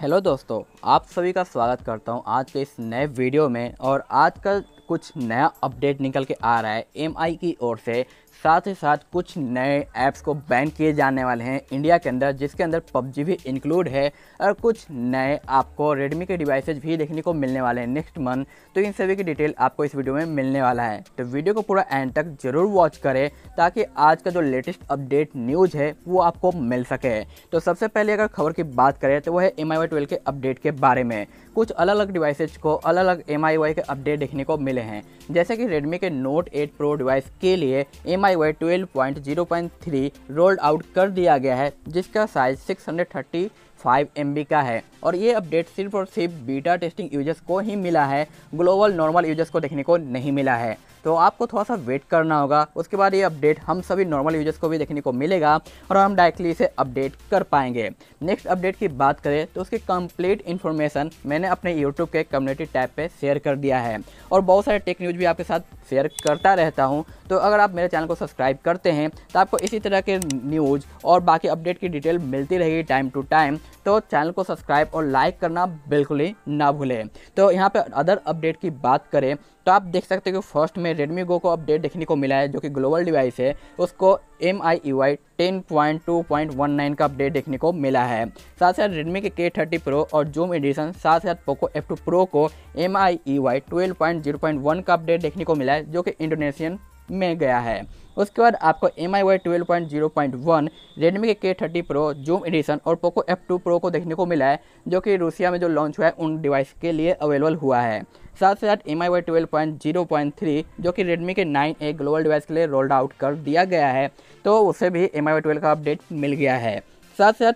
hello दोस्तों आप सभी का स्वागत करता हूं आज के इस नए वीडियो में और आज का कुछ नया अपडेट निकल के आ रहा है एम की ओर से साथ ही साथ कुछ नए ऐप्स को बैन किए जाने वाले हैं इंडिया के अंदर जिसके अंदर पबजी भी इंक्लूड है और कुछ नए आपको रेडमी के डिवाइसेज भी देखने को मिलने वाले हैं नेक्स्ट मंथ तो इन सभी की डिटेल आपको इस वीडियो में मिलने वाला है तो वीडियो को पूरा एंड तक जरूर वॉच करें ताकि आज का जो लेटेस्ट अपडेट न्यूज़ है वो आपको मिल सके तो सबसे पहले अगर खबर की बात करें तो वो है एम आई के अपडेट के बारे में कुछ अलग अलग डिवाइसेज को अलग अलग एम के अपडेट देखने को मिले मिले हैं जैसे कि Redmi के Note 8 Pro डिवाइस के लिए M I Y twelve point zero point three rolled out कर दिया गया है जिसका size six hundred thirty five M का है और ये अपडेट सिर्फ और सिर्फ बीटा टेस्टिंग यूजर्स को ही मिला है ग्लोबल नॉर्मल यूजर्स को देखने को नहीं मिला है तो आपको थोड़ा सा वेट करना होगा उसके बाद ये अपडेट हम सभी नॉर्मल यूजर्स को भी देखने को मिलेगा और हम डायरेक्टली इसे अपडेट कर पाएंगे नेक्स्ट अपडेट की बात करें तो उसकी कंप्लीट इन्फॉर्मेशन मैंने अपने यूट्यूब के कम्युनिटी टैब पर शेयर कर दिया है और बहुत सारे टेक न्यूज़ भी आपके साथ शेयर करता रहता हूँ तो अगर आप मेरे चैनल को सब्सक्राइब करते हैं तो आपको इसी तरह के न्यूज़ और बाकी अपडेट की डिटेल मिलती रहेगी टाइम टू टाइम तो चैनल को सब्सक्राइब और लाइक करना बिल्कुल ही ना भूलें तो यहाँ पर अदर अपडेट की बात करें तो आप देख सकते हो कि फर्स्ट में रेडमी गो को अपडेट देखने को मिला है जो कि ग्लोबल डिवाइस है उसको M I U I ten point two point one nine का अपडेट देखने को मिला है साथ साथ Redmi K K thirty pro और जूम एडिशन साथ साथ पोको एफ टू प्रो को M I E Y twelve point zero point one का अपडेट देखने को मिला है जो कि इंडोनेशियन में गया है उसके बाद आपको M I Y twelve point zero point one Redmi K K thirty pro zoom edition और पोको एफ टू प्रो को देखने को मिला है जो कि रूसिया में जो लॉन्च हुआ है उन डिवाइस के लिए अवेलेबल हुआ है साथ साथ M I Y twelve point zero point three जो कि रेडमी के नाइन ए ग्लोबल डिवाइस के लिए रोल्ड आउट कर दिया गया है तो उसे भी एम आई वाई ट्वेल्व का अपडेट मिल गया है साथ साथ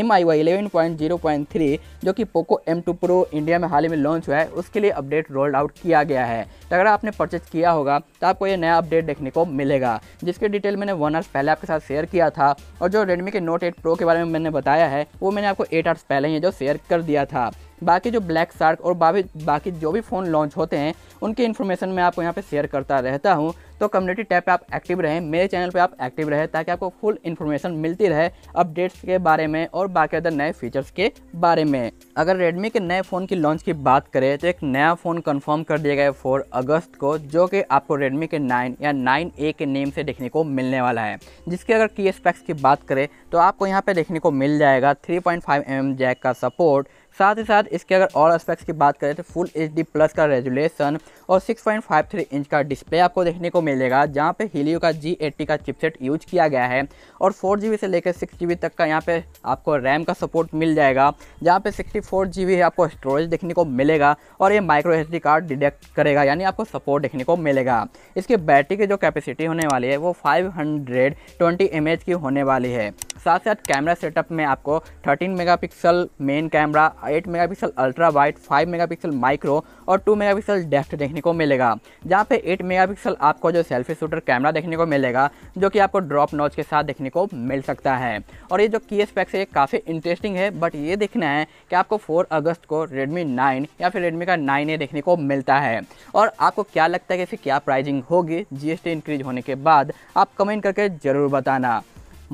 M I Y eleven point zero point three जो कि Poco M two pro India में हाल ही में लॉन्च हुआ है उसके लिए अपडेट रोल्ड आउट किया गया है तो अगर आपने परचेज किया होगा तो आपको ये नया अपडेट देखने को मिलेगा जिसके डिटेल मैंने वन आर्स पहले आपके साथ शेयर किया था और जो रेडमी के नोट एट प्रो के बारे में मैंने बताया है वो मैंने आपको एट आवर्स पहले ही जो शेयर कर दिया था बाकी जो ब्लैक शार्क और बाकी जो भी फ़ोन लॉन्च होते हैं उनके इन्फॉर्मेशन मैं आपको यहाँ पर शेयर करता रहता हूँ तो कम्युनिटी टैब पर आप एक्टिव रहें मेरे चैनल पर आप एक्टिव रहें ताकि आपको फुल इन्फॉर्मेशन मिलती रहे अपडेट्स के बारे में और बाकी अदर नए फीचर्स के बारे में अगर रेडमी के नए फ़ोन की लॉन्च की बात करें तो एक नया फ़ोन कंफर्म कर दिया गया है फोर अगस्त को जो कि आपको रेडमी के नाइन या नाइन ए के नेम से देखने को मिलने वाला है जिसके अगर की स्पेक्स की बात करें तो आपको यहाँ पर देखने को मिल जाएगा three point five M jack का सपोर्ट साथ ही साथ इसके अगर और एस्पेक्ट्स की बात करें तो फुल एच प्लस का रेजुलेशन और six point five three inch का डिस्प्ले आपको देखने को मिलेगा जहाँ पे हीलियो का जी का चिपसेट यूज किया गया है और फोर जी से लेकर सिक्स जी तक का यहाँ पे आपको रैम का सपोर्ट मिल जाएगा जहाँ पे सिक्सटी फोर आपको स्टोरेज देखने को मिलेगा और ये माइक्रो एच कार्ड डिडक्ट करेगा यानी आपको सपोर्ट देखने को मिलेगा इसकी बैटरी की जो कैपेसिटी होने वाली है वो five hundred twenty M H की होने वाली है साथ साथ कैमरा सेटअप में आपको 13 megapixel main camera 8 megapixel ultra wide 5 megapixel macro और 2 मेगापिक्सल डेप्थ देखने को मिलेगा जहाँ पे 8 मेगापिक्सल आपको जो जो सेल्फी शूटर कैमरा देखने को मिलेगा जो कि आपको ड्रॉप नॉच के साथ देखने को मिल सकता है और ये जो की पैक्स है काफ़ी इंटरेस्टिंग है बट ये देखना है कि आपको फोर अगस्त को रेडमी नाइन या फिर रेडमी का नाइन ए देखने को मिलता है और आपको क्या लगता है कि इसकी क्या प्राइजिंग होगी जी इंक्रीज होने के बाद आप कमेंट करके ज़रूर बताना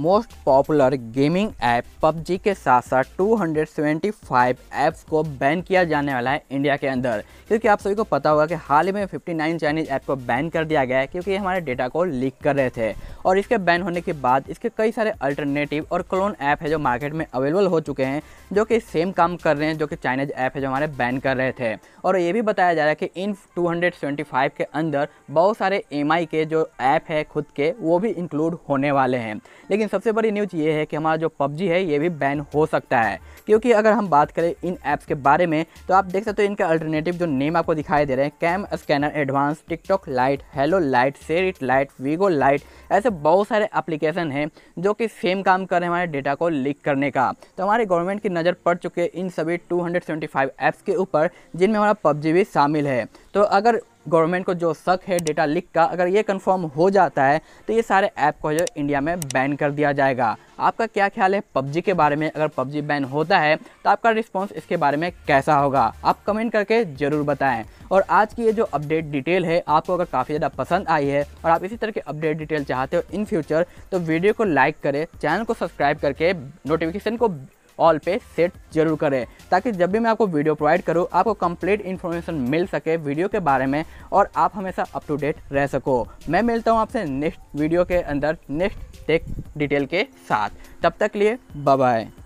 most popular gaming app PUBG के साथ साथ 275 ऐप्स को बैन किया जाने वाला है इंडिया के अंदर क्योंकि आप सभी को पता होगा कि हाल ही में 59 चाइनीज़ ऐप को बैन कर दिया गया है क्योंकि ये हमारे डेटा को लीक कर रहे थे और इसके बैन होने के बाद इसके कई सारे अल्टरनेटिव और क्लोन ऐप है जो मार्केट में अवेलेबल हो चुके हैं जो कि सेम काम कर रहे हैं जो कि चाइनीज ऐप है जो हमारे बैन कर रहे थे और ये भी बताया जा रहा है कि इन टू के अंदर बहुत सारे एम के जो ऐप है खुद के वो भी इंक्लूड होने वाले हैं लेकिन लेकिन सबसे बड़ी न्यूज ये है कि हमारा जो पबजी है ये भी बैन हो सकता है क्योंकि अगर हम बात करें इन ऐप्स के बारे में तो आप देख सकते हो इनका अल्टरनेटिव जो नेम आपको दिखाई दे रहे हैं CamScanner advance TikTok lite Helo lite ShareIt lite Vigo lite ऐसे बहुत सारे एप्लीकेशन हैं जो कि सेम काम कर रहे हैं हमारे डेटा को लीक करने का तो हमारे गवर्नमेंट की नज़र पड़ चुकी है इन सभी टू ऐप्स के ऊपर जिनमें हमारा पबजी भी शामिल है तो अगर गवर्नमेंट को जो शक है डेटा लीक का अगर ये कंफर्म हो जाता है तो ये सारे ऐप को जो इंडिया में बैन कर दिया जाएगा आपका क्या ख्याल है पबजी के बारे में अगर पबजी बैन होता है तो आपका रिस्पॉन्स इसके बारे में कैसा होगा आप कमेंट करके ज़रूर बताएं और आज की ये जो अपडेट डिटेल है आपको अगर काफ़ी ज़्यादा पसंद आई है और आप इसी तरह की अपडेट डिटेल चाहते हो इन फ्यूचर तो वीडियो को लाइक करें चैनल को सब्सक्राइब करके नोटिफिकेशन को ऑल पे सेट जरूर करें ताकि जब भी मैं आपको वीडियो प्रोवाइड करूँ आपको कंप्लीट इन्फॉर्मेशन मिल सके वीडियो के बारे में और आप हमेशा अप टू डेट रह सको मैं मिलता हूँ आपसे नेक्स्ट वीडियो के अंदर नेक्स्ट टेक डिटेल के साथ तब तक लिए बाय